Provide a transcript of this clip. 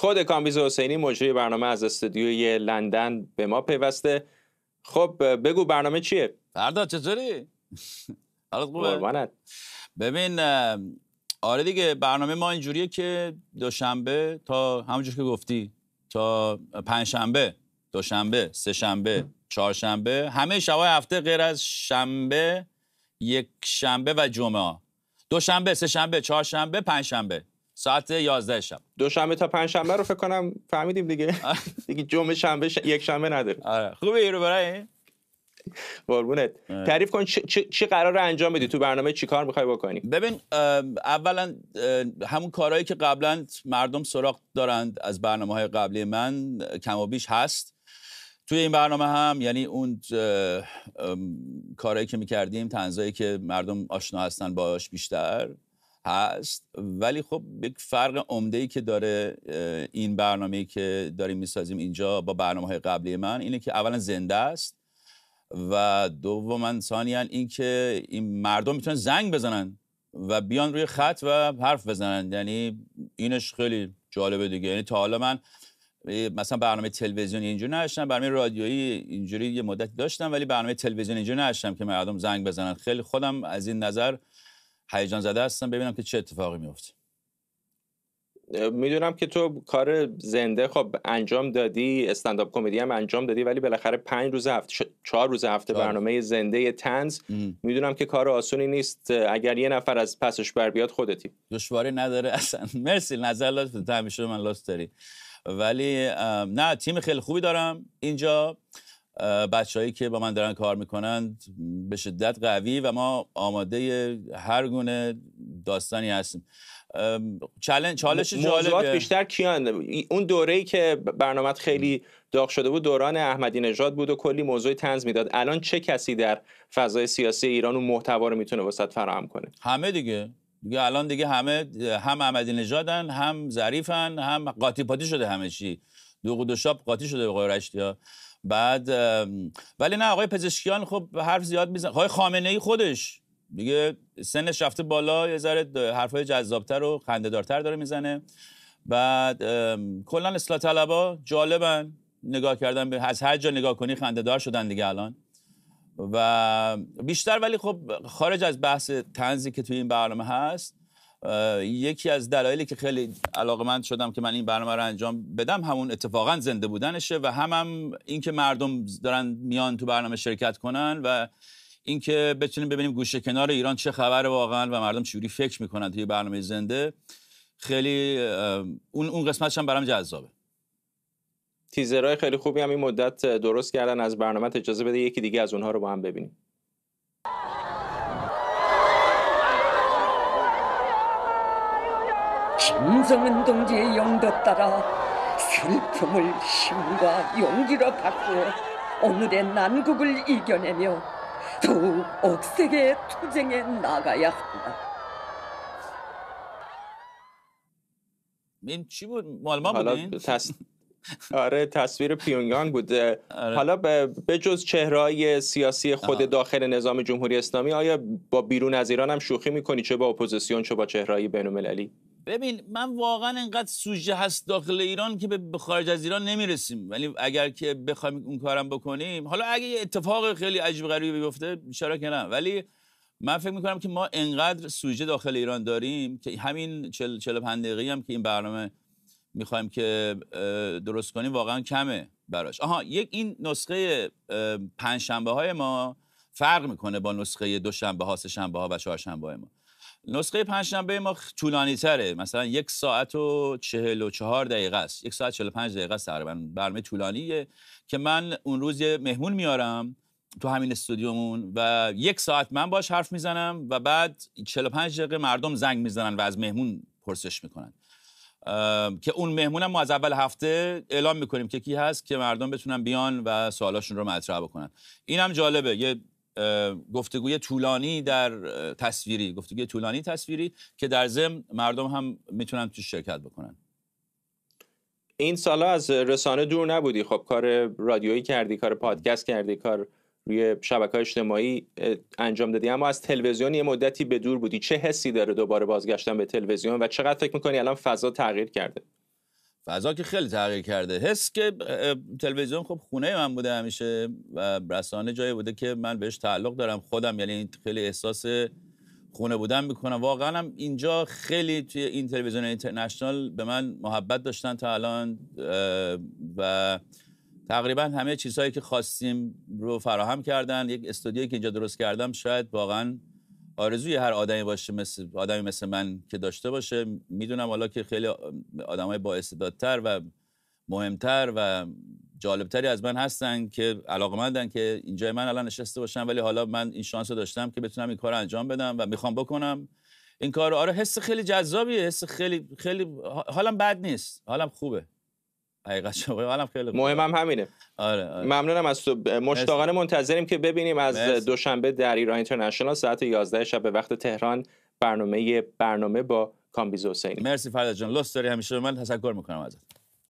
خود کامبیز حسینی مجری برنامه از استودیوی لندن به ما پیوسته خب بگو برنامه چیه فردا چطوری ببین آره دیگه برنامه ما اینجوریه که دوشنبه تا همونجور که گفتی تا پنجشنبه دوشنبه سه شنبه چهارشنبه همه شبای هفته غیر از شنبه یک شنبه و جمعه دوشنبه سه شنبه چهارشنبه پنجشنبه ساعت 11 شب دوشنبه تا پنج شنبه رو فکر کنم فهمیدیم دیگه دیگه جمعه شنبه ش... یک شنبه نداریم آره خوبه رو برای قربونت تعریف کن چی, قرار انجام بدی تو برنامه چی کار میخوای بکنی ببین اولا همون کارهایی که قبلا مردم سراغ دارند از برنامه های قبلی من کم و بیش هست توی این برنامه هم یعنی اون کارهایی که میکردیم تنزایی که مردم آشنا هستن باش بیشتر هست ولی خب یک فرق عمده ای که داره این برنامه که داریم میسازیم اینجا با برنامه های قبلی من اینه که اولا زنده است و دوما ثانیا این که این مردم میتونن زنگ بزنن و بیان روی خط و حرف بزنن یعنی اینش خیلی جالبه دیگه یعنی تا حالا من مثلا برنامه تلویزیونی اینجوری نداشتم برنامه رادیویی اینجوری یه مدت داشتم ولی برنامه تلویزیونی اینجوری نداشتم که مردم زنگ بزنن خیلی خودم از این نظر هیجان زده هستم ببینم که چه اتفاقی میفته میدونم که تو کار زنده خب انجام دادی استنداپ کمدی هم انجام دادی ولی بالاخره پنج روز هفته چهار روز هفته برنامه زنده تنز میدونم که کار آسونی نیست اگر یه نفر از پسش بر بیاد خودتی دشواری نداره اصلا مرسی نظر لطف همیشه من لاست داری ولی نه تیم خیلی خوبی دارم اینجا بچههایی که با من دارن کار میکنند به شدت قوی و ما آماده هر گونه داستانی هستیم چالش چالش جالب بیشتر کیان اون دوره که برنامه خیلی داغ شده بود دوران احمدی نژاد بود و کلی موضوع تنز میداد الان چه کسی در فضای سیاسی ایران اون محتوا رو میتونه وسط فراهم کنه همه دیگه دیگه الان دیگه همه هم احمدی نژادن هم ظریفن هم قاطی پاتی شده همه چی دو دو شاب قاطی شده به قرشتی ها بعد ولی نه آقای پزشکیان خب حرف زیاد میزن آقای خامنه ای خودش دیگه سن رفته بالا یه ذره حرفای جذابتر و خندهدارتر داره میزنه بعد کلا اصلاح طلبا جالبن نگاه کردن به از هر جا نگاه کنی خندهدار شدن دیگه الان و بیشتر ولی خب خارج از بحث تنزی که توی این برنامه هست یکی از دلایلی که خیلی علاقمند شدم که من این برنامه رو انجام بدم همون اتفاقا زنده بودنشه و هم, هم اینکه مردم دارن میان تو برنامه شرکت کنن و اینکه بتونیم ببینیم گوشه کنار ایران چه خبر واقعا و مردم چجوری فکر میکنن توی برنامه زنده خیلی اون اون قسمتش هم برام جذابه تیزرهای خیلی خوبی هم این مدت درست کردن از برنامه اجازه بده یکی دیگه از اونها رو با هم ببینیم 신성은 따라 بود؟ ما آره تصویر پیونگانگ بود آره. حالا به جز های سیاسی خود داخل نظام جمهوری اسلامی آیا با بیرون از ایران هم شوخی میکنی چه با اپوزیسیون چه با چهرهای المللی ببین من واقعا انقدر سوژه هست داخل ایران که به خارج از ایران نمیرسیم ولی اگر که بخوایم اون کارم بکنیم حالا اگه یه اتفاق خیلی عجیب غریبی بیفته اشاره که نه ولی من فکر میکنم که ما انقدر سوژه داخل ایران داریم که همین 40 45 هم که این برنامه میخوایم که درست کنیم واقعا کمه براش آها یک این نسخه پنج شنبه های ما فرق میکنه با نسخه دوشنبه ها سه شنبه ها و چهارشنبه های ما نسخه پنج شنبه ما طولانی تره مثلا یک ساعت و چهل و چهار دقیقه است یک ساعت چهل پنج دقیقه است تقریبا برنامه طولانیه که من اون روز یه مهمون میارم تو همین استودیومون و یک ساعت من باش حرف میزنم و بعد پنج دقیقه مردم زنگ میزنن و از مهمون پرسش میکنن که اون مهمونم ما از اول هفته اعلام میکنیم که کی هست که مردم بتونن بیان و سوالاشون رو مطرح بکنن این هم جالبه یه گفتگوی طولانی در تصویری گفتگوی طولانی تصویری که در زم مردم هم میتونن توش شرکت بکنن این سالا از رسانه دور نبودی خب کار رادیویی کردی کار پادکست کردی کار روی شبکه اجتماعی انجام دادی اما از تلویزیون یه مدتی به دور بودی چه حسی داره دوباره بازگشتن به تلویزیون و چقدر فکر میکنی الان فضا تغییر کرده فضا که خیلی تغییر کرده حس که تلویزیون خب خونه من بوده همیشه و رسانه جایی بوده که من بهش تعلق دارم خودم یعنی خیلی احساس خونه بودن میکنم واقعا هم اینجا خیلی توی این تلویزیون اینترنشنال به من محبت داشتن تا الان و تقریبا همه چیزهایی که خواستیم رو فراهم کردن یک استودیویی که اینجا درست کردم شاید واقعا آرزوی هر آدمی باشه مثل آدمی مثل من که داشته باشه میدونم حالا که خیلی آدمای با استعدادتر و مهمتر و جالبتری از من هستن که علاقمندن که اینجا من الان نشسته باشم ولی حالا من این شانس رو داشتم که بتونم این کار رو انجام بدم و میخوام بکنم این کار آره حس خیلی جذابیه حس خیلی خیلی حالم بد نیست حالم خوبه حقیقت منم خیلی مهمم همینه آره،, آره, ممنونم از تو مشتاقانه منتظریم که ببینیم از دوشنبه در ایران اینترنشنال ساعت 11 شب به وقت تهران برنامه برنامه با کامبیز حسینی مرسی فردا جان لست داری همیشه من تشکر میکنم ازت